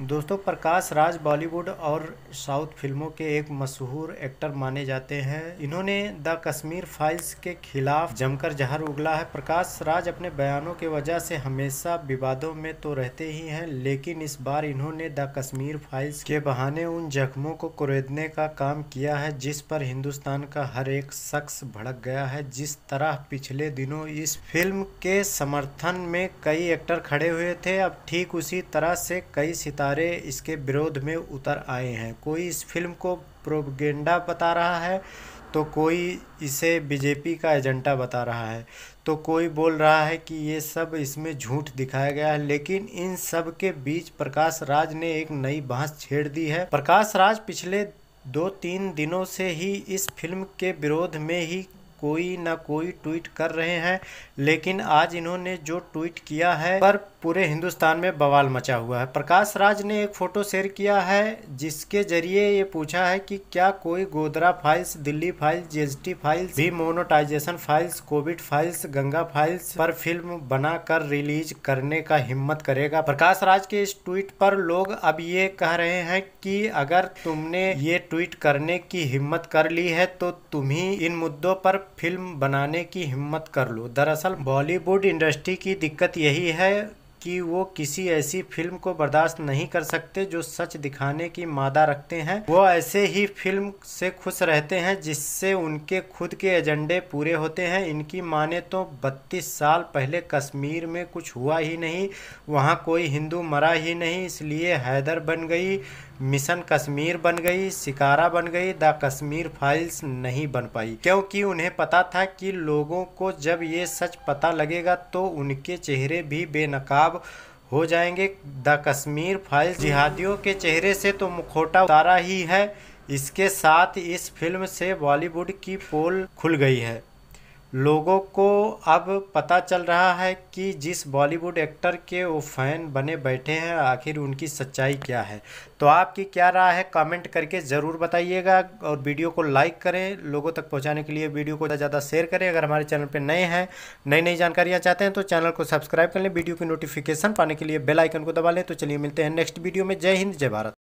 दोस्तों प्रकाश राज बॉलीवुड और साउथ फिल्मों के एक मशहूर एक्टर माने जाते हैं इन्होंने द कश्मीर फाइल्स के खिलाफ जमकर जहर उगला है प्रकाश राज अपने बयानों के वजह से हमेशा विवादों में तो रहते ही हैं लेकिन इस बार इन्होंने द कश्मीर फाइल्स के बहाने उन जख्मों को कुरेदने का काम किया है जिस पर हिंदुस्तान का हर एक शख्स भड़क गया है जिस तरह पिछले दिनों इस फिल्म के समर्थन में कई एक्टर खड़े हुए थे अब ठीक उसी तरह से कई सितारे सितारे इसके विरोध में उतर आए हैं कोई इस फिल्म को प्रोपगेंडा बता रहा है तो कोई इसे बीजेपी का एजेंडा बता रहा है तो कोई बोल रहा है कि ये सब इसमें झूठ दिखाया गया है लेकिन इन सब के बीच प्रकाश राज ने एक नई बहस छेड़ दी है प्रकाश राज पिछले दो तीन दिनों से ही इस फिल्म के विरोध में ही कोई ना कोई ट्वीट कर रहे हैं लेकिन आज इन्होंने जो ट्वीट किया है पर पूरे हिंदुस्तान में बवाल मचा हुआ है प्रकाश राज ने एक फ़ोटो शेयर किया है जिसके जरिए ये पूछा है कि क्या कोई Godhra files Delhi files GST files भी monetisation files covid files Ganga files पर फिल्म बनाकर रिलीज करने का हिम्मत करेगा प्रकाश राज के इस ट्वीट पर लोग अब ये कह रहे हैं कि अगर तुमने ये ट्वीट करने की हिम्मत कर ली है तो तुम्ही इन मुद्दों पर फिल्म बनाने की हिम्मत कर लो दरअसल बॉलीवुड इंडस्ट्री की दिक्कत यही है कि वो किसी ऐसी फिल्म को बर्दाश्त नहीं कर सकते जो सच दिखाने की मादा रखते हैं वो ऐसे ही फिल्म से खुश रहते हैं जिससे उनके खुद के एजेंडे पूरे होते हैं इनकी माने तो 32 साल पहले कश्मीर में कुछ हुआ ही नहीं वहाँ कोई हिंदू मरा ही नहीं इसलिए हैदर बन गई मिशन कश्मीर बन गई शिकारा बन गई द कश्मीर फाइल्स नहीं बन पाई क्योंकि उन्हें पता था कि लोगों को जब ये सच पता लगेगा तो उनके चेहरे भी बेनकाब हो जाएंगे द कश्मीर फाइल्स जिहादियों के चेहरे से तो मुखोटा उतारा ही है इसके साथ इस फिल्म से बॉलीवुड की पोल खुल गई है लोगों को अब पता चल रहा है कि जिस बॉलीवुड एक्टर के वो फ़ैन बने बैठे हैं आखिर उनकी सच्चाई क्या है तो आपकी क्या राय है कमेंट करके ज़रूर बताइएगा और वीडियो को लाइक करें लोगों तक पहुंचाने के लिए वीडियो को ज़्यादा शेयर करें अगर हमारे चैनल पर नए हैं नई नई जानकारियाँ चाहते हैं तो चैनल को सब्सक्राइब कर लें वीडियो की नोटिफिकेशन पाने के लिए बेलाइकन को दबा लें तो चलिए मिलते हैं नेक्स्ट वीडियो में जय हिंद जय भारत